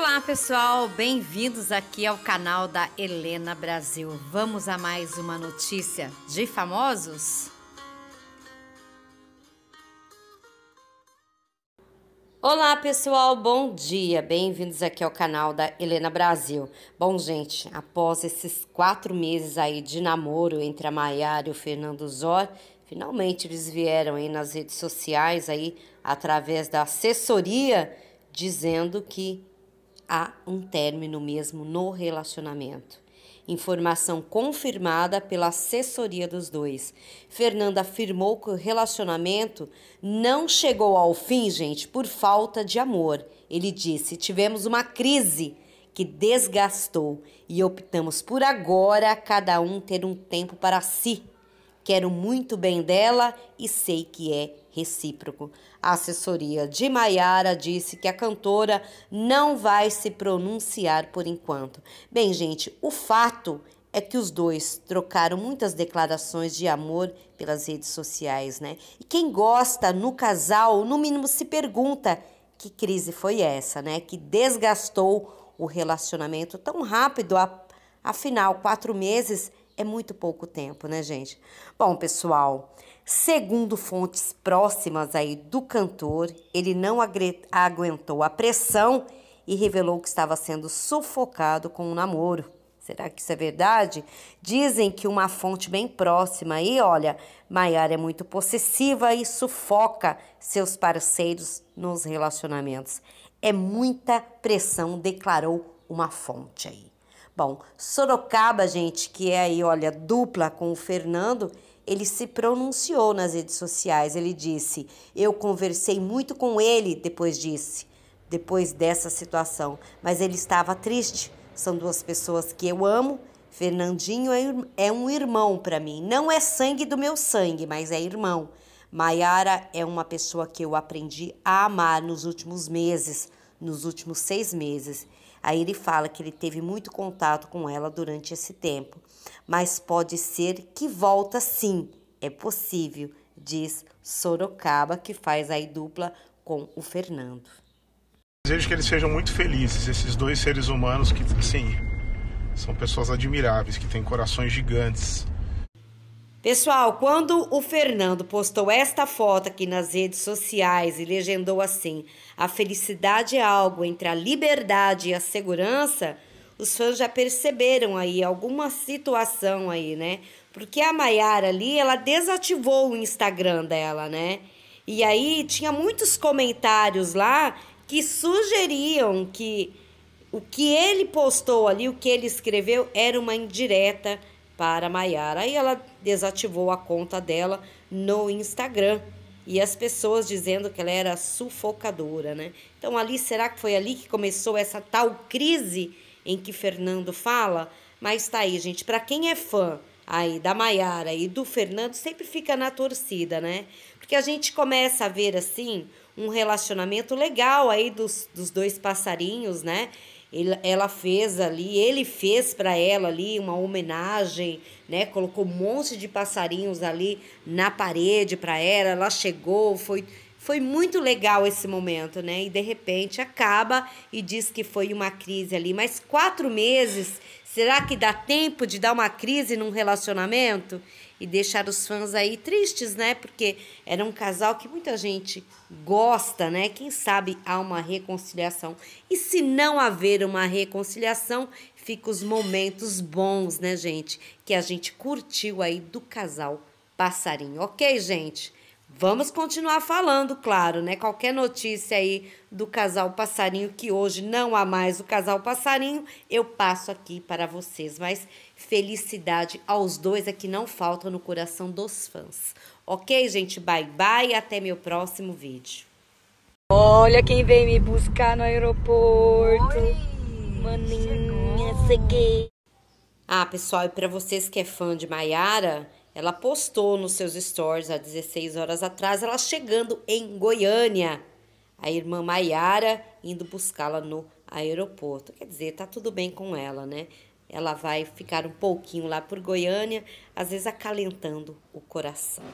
Olá pessoal, bem-vindos aqui ao canal da Helena Brasil. Vamos a mais uma notícia de famosos? Olá pessoal, bom dia, bem-vindos aqui ao canal da Helena Brasil. Bom, gente, após esses quatro meses aí de namoro entre a Maiara e o Fernando Zor, finalmente eles vieram aí nas redes sociais aí através da assessoria dizendo que há um término mesmo no relacionamento. Informação confirmada pela assessoria dos dois. Fernanda afirmou que o relacionamento não chegou ao fim, gente, por falta de amor. Ele disse: tivemos uma crise que desgastou e optamos por agora cada um ter um tempo para si Quero muito bem dela e sei que é recíproco. A assessoria de Maiara disse que a cantora não vai se pronunciar por enquanto. Bem, gente, o fato é que os dois trocaram muitas declarações de amor pelas redes sociais, né? E quem gosta no casal, no mínimo se pergunta que crise foi essa, né? Que desgastou o relacionamento tão rápido, afinal, quatro meses é muito pouco tempo, né, gente? Bom, pessoal, segundo fontes próximas aí do cantor, ele não aguentou a pressão e revelou que estava sendo sufocado com um namoro. Será que isso é verdade? Dizem que uma fonte bem próxima aí, olha, Maiara é muito possessiva e sufoca seus parceiros nos relacionamentos. É muita pressão, declarou uma fonte aí. Bom, Sorocaba, gente, que é aí, olha, dupla com o Fernando, ele se pronunciou nas redes sociais. Ele disse: Eu conversei muito com ele depois disso, depois dessa situação, mas ele estava triste. São duas pessoas que eu amo. Fernandinho é, é um irmão para mim. Não é sangue do meu sangue, mas é irmão. Maiara é uma pessoa que eu aprendi a amar nos últimos meses, nos últimos seis meses. Aí ele fala que ele teve muito contato com ela durante esse tempo, mas pode ser que volta sim, é possível, diz Sorocaba, que faz aí dupla com o Fernando. Desejo que eles sejam muito felizes, esses dois seres humanos que, sim, são pessoas admiráveis, que têm corações gigantes Pessoal, quando o Fernando postou esta foto aqui nas redes sociais e legendou assim: a felicidade é algo entre a liberdade e a segurança, os fãs já perceberam aí alguma situação aí, né? Porque a Maiara ali, ela desativou o Instagram dela, né? E aí tinha muitos comentários lá que sugeriam que o que ele postou ali, o que ele escreveu, era uma indireta para Maiara. Aí ela desativou a conta dela no Instagram e as pessoas dizendo que ela era sufocadora, né? Então ali será que foi ali que começou essa tal crise em que Fernando fala? Mas tá aí, gente, para quem é fã aí da Maiara e do Fernando, sempre fica na torcida, né? Porque a gente começa a ver assim um relacionamento legal aí dos, dos dois passarinhos, né? Ele, ela fez ali, ele fez para ela ali uma homenagem, né? Colocou um monte de passarinhos ali na parede para ela. Ela chegou, foi foi muito legal esse momento, né? E de repente acaba e diz que foi uma crise ali, mas quatro meses Será que dá tempo de dar uma crise num relacionamento? E deixar os fãs aí tristes, né? Porque era um casal que muita gente gosta, né? Quem sabe há uma reconciliação. E se não haver uma reconciliação, fica os momentos bons, né, gente? Que a gente curtiu aí do casal passarinho. Ok, gente? Vamos continuar falando, claro, né? Qualquer notícia aí do casal passarinho, que hoje não há mais o casal passarinho, eu passo aqui para vocês. Mas felicidade aos dois é que não falta no coração dos fãs. Ok, gente? Bye bye. Até meu próximo vídeo. Olha quem veio me buscar no aeroporto. Oi, Maninha, cheguei. Ah, pessoal, e para vocês que é fã de Maiara ela postou nos seus stories há 16 horas atrás, ela chegando em Goiânia. A irmã Maiara indo buscá-la no aeroporto. Quer dizer, tá tudo bem com ela, né? Ela vai ficar um pouquinho lá por Goiânia, às vezes acalentando o coração.